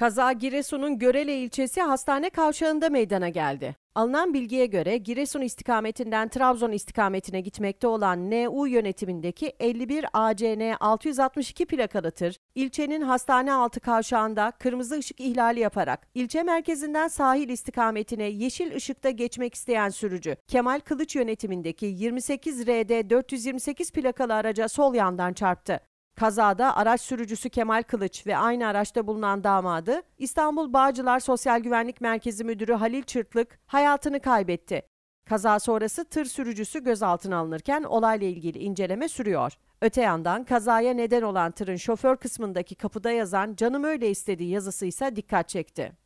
Kaza Giresun'un Görele ilçesi hastane kavşağında meydana geldi. Alınan bilgiye göre Giresun istikametinden Trabzon istikametine gitmekte olan NU yönetimindeki 51 ACN 662 plakalı tır, ilçenin hastane altı kavşağında kırmızı ışık ihlali yaparak ilçe merkezinden sahil istikametine yeşil ışıkta geçmek isteyen sürücü Kemal Kılıç yönetimindeki 28 RD 428 plakalı araca sol yandan çarptı. Kazada araç sürücüsü Kemal Kılıç ve aynı araçta bulunan damadı İstanbul Bağcılar Sosyal Güvenlik Merkezi Müdürü Halil Çırtlık hayatını kaybetti. Kaza sonrası tır sürücüsü gözaltına alınırken olayla ilgili inceleme sürüyor. Öte yandan kazaya neden olan tırın şoför kısmındaki kapıda yazan canım öyle istediği yazısı ise dikkat çekti.